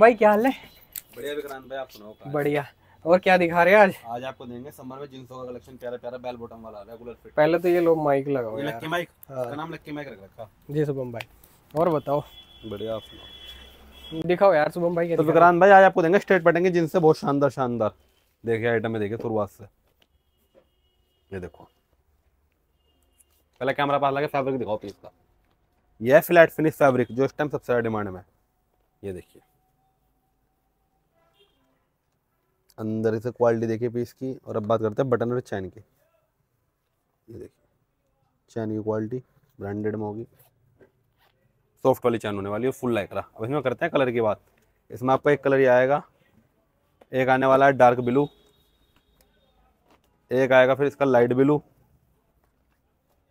भाई क्या हाल है बढ़िया विक्रांत भाई आप सुनाओ बढ़िया और क्या दिखा रहे हैं आज आज आपको देंगे समर में जींसों का कलेक्शन प्यारा प्यारा बेल बॉटम वाला रेगुलर फिट पहले तो ये लोग माइक लगाओ ये लक्की माइक हाँ। इसका नाम लक्की माइक रख रखा जी शुभम भाई और बताओ बढ़िया आप सुनाओ दिखाओ यार शुभम भाई तो विक्रांत भाई आज आपको देंगे स्ट्रेट पैटर्न के जींस से बहुत शानदार शानदार देखिए आइटम में देखिए शुरुआत से ये देखो पहले कैमरा पास लगे फैब्रिक दिखाओ पीस का ये फ्लैट फिनिश फैब्रिक जो इस टाइम सबसे ज्यादा डिमांड में ये देखिए अंदर से क्वालिटी देखिए पीस की और अब बात करते हैं बटन और चैन की ये देखिए चैन की क्वालिटी ब्रांडेड में होगी सॉफ्ट वाली चैन होने वाली है फुल लाइक अब इसमें करते हैं कलर की बात इसमें आपका एक कलर ही आएगा एक आने वाला है डार्क ब्लू एक आएगा फिर इसका लाइट ब्लू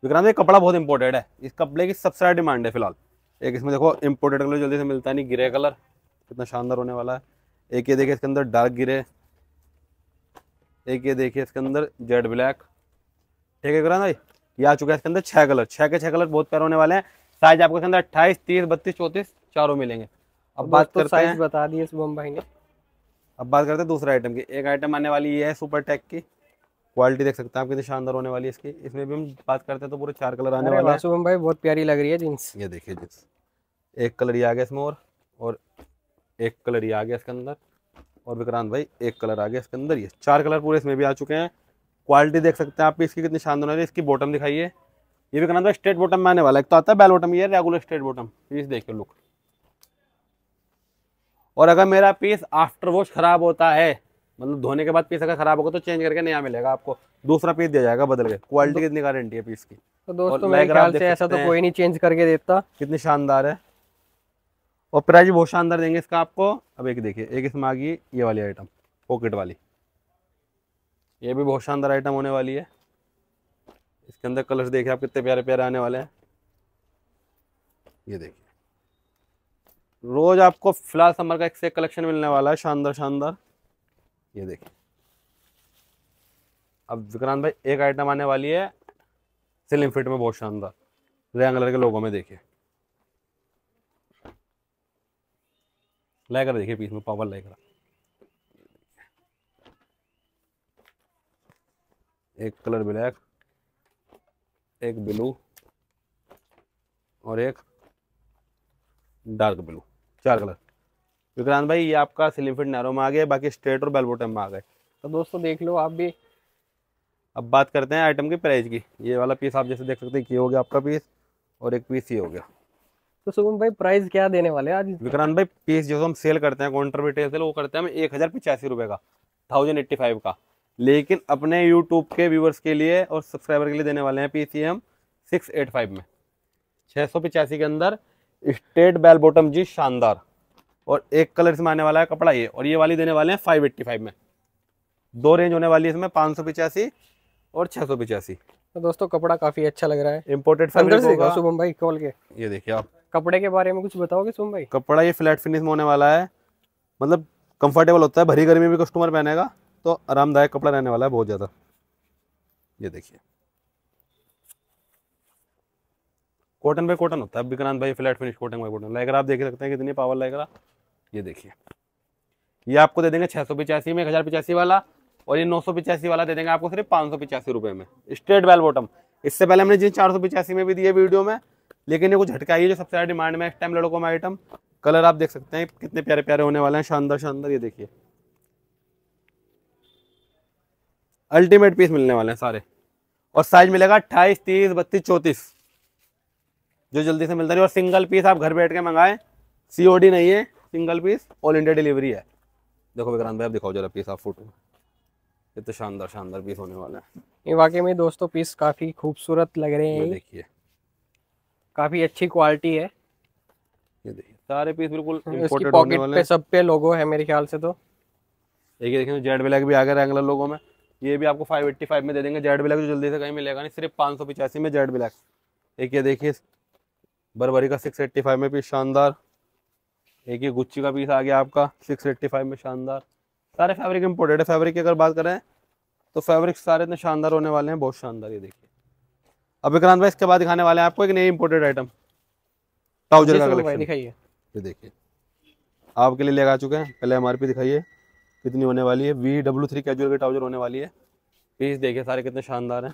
विक्रांत ये कपड़ा बहुत इंपॉर्टेंट है इस कपड़े की सबसे ज़्यादा डिमांड है फिलहाल एक इसमें देखो इंपोर्टेड कलर जल्दी से मिलता नहीं ग्रे कलर कितना शानदार होने वाला है एक ये देखिए इसके अंदर डार्क ग्रे एक ये देखिए इसके अंदर जेड ब्लैक ठीक है भाई ये आ चुका है इसके अंदर छह कलर छह के छह कलर बहुत प्यार होने वाले हैं साइज आपको इसके अंदर अट्ठाईस तीस बत्तीस चौतीस चारों मिलेंगे अब बात करते साइज बता दिए शुभम भाई ने अब बात करते हैं दूसरे आइटम की एक आइटम आने वाली ये है सुपर टेक की क्वालिटी देख सकते हैं आप कितनी शानदार होने वाली है इसकी इसमें भी हम बात करते हैं तो पूरे चार कलर आने वाले हैं शुभम भाई बहुत प्यारी लग रही है जींस ये देखिए जींस एक कलर ही आ गया इसमें और और एक कलर ही आ गया इसके अंदर और विक्रांत भाई एक कलर आ गया इसके अंदर ये चार कलर पूरे इसमें भी आ चुके हैं क्वालिटी देख सकते हैं आप इसकी कितनी शानदार है इसकी बॉटम दिखाइए ये विक्रांत भाई स्ट्रेट बॉटम में आने वाला एक तो आता है बेल बॉटम ये रेगुलर स्ट्रेट बॉटम पीस देखिए लुक और अगर मेरा पीस आफ्टर वॉश ख़राब होता है मतलब धोने के बाद पीस अगर ख़राब होगा तो चेंज करके नया मिलेगा आपको दूसरा पीस दिया जाएगा बदल के क्वालिटी कितनी गारंटी है पीस की तो दोस्तों मेरे ख्याल से ऐसा तो कोई नहीं चेंज करके देता कितनी शानदार है और प्राइस बहुत शानदार देंगे इसका आपको अब एक देखिए एक इसमें आ गई ये वाली आइटम पॉकेट वाली ये भी बहुत शानदार आइटम होने वाली है इसके अंदर कलर्स देखिए आप कितने प्यारे प्यारे आने वाले हैं ये देखिए रोज आपको फिलहाल समर का एक से कलेक्शन मिलने वाला है शानदार शानदार ये देखिए अब विक्रांत भाई एक आइटम आने वाली है सिलिम फिट में बहुत शानदार रेंगलर के लोगों में देखिए लेकर देखिए पीस में पावर लेकर एक कलर ब्लैक एक ब्लू और एक डार्क ब्लू चार कलर विक्रांत भाई ये आपका स्लिम फिट नैरो में आ गया बाकी स्ट्रेट और बेलबोटम में आ गए तो दोस्तों देख लो आप भी अब बात करते हैं आइटम की प्राइस की ये वाला पीस आप जैसे देख सकते हैं कि हो गया आपका पीस और एक पीस ये हो गया तो सुगम भाई प्राइस क्या देने वाले आज विक्रांत भाई पीस जो हम सेल करते हैं काउंटर पर सेल वो करते हैं हम एक हज़ार पिचासी रुपये का थाउजेंड एट्टी फाइव का लेकिन अपने यूट्यूब के व्यूवर्स के लिए और सब्सक्राइबर के लिए देने वाले हैं पीस ये हम सिक्स एट फाइव में छः सौ पिचासी के अंदर स्टेट बेल बॉटम जी शानदार और एक कलर इसमें आने वाला है कपड़ा ये और ये वाली देने वाले हैं फाइव एट्टी फाइव में दो रेंज होने वाली है इसमें पाँच सौ पिचासी और छः सौ पिचासी तो दोस्तों कपड़ा काफ़ी अच्छा लग रहा है इम्पोर्टेड फैब्रिक होगा शुभम भाई कॉल के ये देखिए आप कपड़े के बारे में कुछ बताओगे सुम भाई कपड़ा ये फ्लैट फिनिश में होने वाला है मतलब कंफर्टेबल होता है भरी गर्मी में भी कस्टमर पहनेगा तो आरामदायक कपड़ा रहने वाला है बहुत ज़्यादा ये देखिए कॉटन बाई कॉटन होता है विक्रांत भाई flat finish cotton by cotton lycra आप देख सकते हैं कितनी पावर लाइकरा ये देखिए ये आपको दे देंगे छः सौ पिचासी में एक हज़ार पिचासी वाला और ये नौ सौ पिचासी वाला दे देंगे आपको सिर्फ पाँच सौ पिचासी रुपये में स्ट्रेट बेल बॉटम इससे पहले हमने जिन चार सौ पिचासी में भी दिए वीडियो में लेकिन ये कुछ झटका ही है जो सबसे ज़्यादा डिमांड में इस टाइम लड़कों में आइटम कलर आप देख सकते हैं कितने प्यारे प्यारे होने वाले हैं शानदार शानदार ये देखिए अल्टीमेट पीस मिलने वाले हैं सारे और साइज मिलेगा अट्ठाईस तीस बत्तीस चौंतीस जो जल्दी से मिलता नहीं और सिंगल पीस आप घर बैठ के मंगाएं डी नहीं है single piece all India delivery है देखो विक्रांत भाई आप दिखाओ जरा पीस आप फोटो ये तो शानदार शानदार पीस होने वाला है ये वाकई में दोस्तों पीस काफ़ी खूबसूरत लग रहे हैं देखिए काफी अच्छी क्वालिटी है ये देखिए सारे पीस बिल्कुल इंपोर्टेड होने वाले पे सब पे लोगो है मेरे ख्याल से तो देखिए देखिए जेड ब्लैक भी आ गया एंगलर लोगो में ये भी आपको 585 में दे देंगे जेड ब्लैक जो जल्दी से कहीं मिलेगा नहीं सिर्फ पाँच सौ पिचासी में जेड ब्लैक एक ये देखिए बरबरी का 685 में पीस शानदार एक ये गुच्ची का पीस आ गया आपका 685 में शानदार सारे फैब्रिक इम्पोर्टेड है फैब्रिक की अगर बात करें तो फैब्रिक सारे इतने शानदार होने वाले हैं बहुत शानदार ये देखिए अब विक्रांत भाई इसके बाद दिखाने वाले हैं आपको एक नई इम्पोर्टेड आइटम ट्राउजर का कलेक्शन दिखाइए ये देखिए आपके लिए आ चुके हैं पहले एम दिखाइए कितनी होने वाली है वी डब्ल्यू थ्री कैजुअल की ट्राउजर होने वाली है पीस देखिए सारे कितने शानदार हैं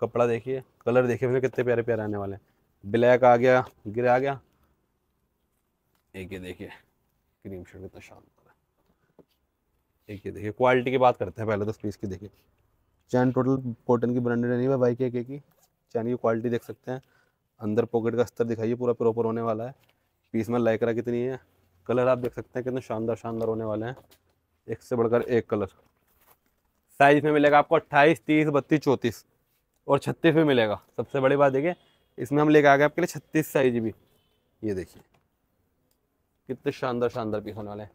कपड़ा देखिए कलर देखिए इसमें कितने प्यारे प्यारे आने वाले हैं ब्लैक आ गया ग्रे आ गया एक ये देखिए क्रीम शर्ट कितना शानदार है एक ये देखिए क्वालिटी की बात करते हैं पहले तो पीस की देखिए चैन टोटल कॉटन की ब्रांडेड नहीं है बाइक एक की चैन की क्वालिटी देख सकते हैं अंदर पॉकेट का स्तर दिखाइए पूरा प्रॉपर होने वाला है पीस में लाइकरा कितनी है कलर आप देख सकते हैं कितने शानदार शानदार होने वाले हैं एक से बढ़कर एक कलर साइज में मिलेगा आपको अट्ठाईस तीस बत्तीस चौंतीस और छत्तीस में मिलेगा सबसे बड़ी बात देखिए इसमें हम लेके आ गए आपके लिए छत्तीस साइज भी ये देखिए कितने शानदार शानदार पीस होने वाले हैं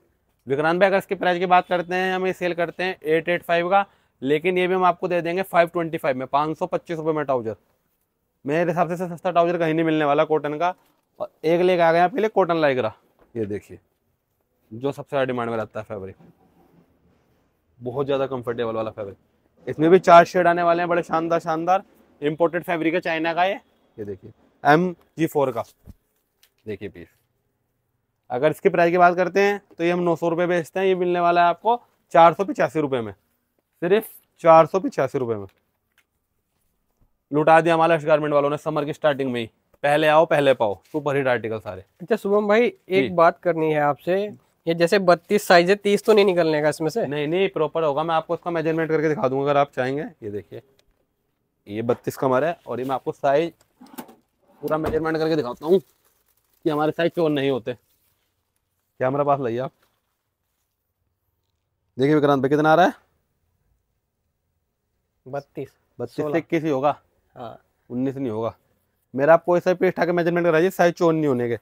विक्रांत भाई अगर इसके प्राइस की बात करते हैं हम ये सेल करते हैं एट एट फाइव का लेकिन ये भी हम आपको दे देंगे फाइव ट्वेंटी फाइव में पाँच सौ पच्चीस रुपये में ट्राउजर मेरे हिसाब से सस्ता ट्राउजर कहीं नहीं मिलने वाला कॉटन का और एक लेके आ गए आपके लिए कॉटन लाइगरा ये देखिए जो सबसे ज़्यादा डिमांड में रहता है फैब्रिक बहुत ज़्यादा कंफर्टेबल वाला फैब्रिक इसमें भी चार शेड आने वाले हैं बड़े शानदार शानदार इम्पोर्टेड फैब्रिक है चाइना का ये ये देखिए एम जी फोर का देखिए पीस अगर इसकी प्राइस की बात करते हैं तो ये हम नौ सौ रुपये बेचते हैं ये मिलने वाला है आपको चार सौ पिचासी रुपये में सिर्फ चार सौ पिछासी रुपये में लुटा दिया हमारा गारमेंट वालों ने समर की स्टार्टिंग में ही पहले आओ पहले पाओ सुपर हिट आर्टिकल सारे अच्छा शुभम भाई एक बात करनी है आपसे ये जैसे बत्तीस साइज है तीस तो नहीं निकलने का इसमें से नहीं नहीं प्रॉपर होगा मैं आपको इसका मेजरमेंट करके दिखा दूंगा अगर आप चाहेंगे ये देखिए ये बत्तीस का हमारा है और ये मैं आपको साइज पूरा मेजरमेंट करके दिखाता हूँ कि हमारे साइज चोर नहीं होते कैमरा पास लाइए आप देखिए विक्रांत भाई कितना आ रहा है बत्तीस बत्तीस से इक्कीस ही होगा हाँ उन्नीस नहीं होगा मेरा आपको ऐसा पेस्ट आके मेजरमेंट कराइए साइज चौन नहीं होने के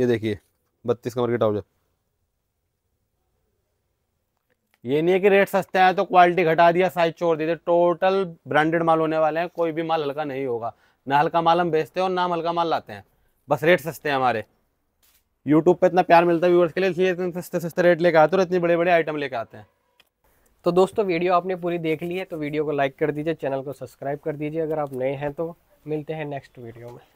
ये देखिए बत्तीस कमर के ट्राउजर ये नहीं है कि रेट सस्ते हैं तो क्वालिटी घटा दिया साइज छोड़ दिया टोटल ब्रांडेड माल होने वाले हैं कोई भी माल हल्का नहीं होगा ना हल्का माल हम बेचते हैं और ना हम हल्का माल लाते हैं बस रेट सस्ते हैं हमारे यूट्यूब पे इतना प्यार मिलता है व्यूवर्स के लिए इतने सस्ते सस्ते रेट लेके आते हैं और इतनी बड़े बड़े आइटम लेके आते हैं तो दोस्तों वीडियो आपने पूरी देख ली है तो वीडियो को लाइक कर दीजिए चैनल को सब्सक्राइब कर दीजिए अगर आप नए हैं तो मिलते हैं नेक्स्ट वीडियो में